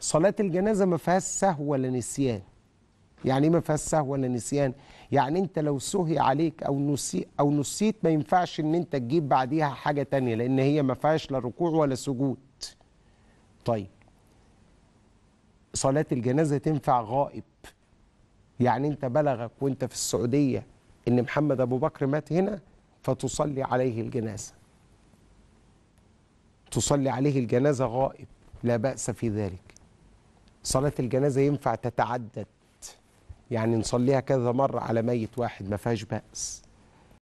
صلاة الجنازة ما فيهاش سهو ولا نسيان يعني إيه ما فيهاش سهو ولا نسيان يعني انت لو سهي عليك او نسي او نسيت ما ينفعش ان انت تجيب بعديها حاجة تانية لان هي ما فيهاش لا ركوع ولا سجود طيب صلاة الجنازة تنفع غائب يعني انت بلغك وانت في السعودية ان محمد ابو بكر مات هنا فتصلي عليه الجنازة تصلي عليه الجنازة غائب لا بأس في ذلك صلاة الجنازة ينفع تتعدد يعني نصليها كذا مرة على ميت واحد ما فيهاش بأس